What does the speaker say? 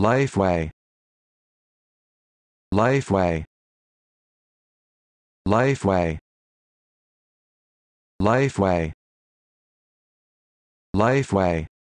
Lifeway Lifeway Lifeway Lifeway Lifeway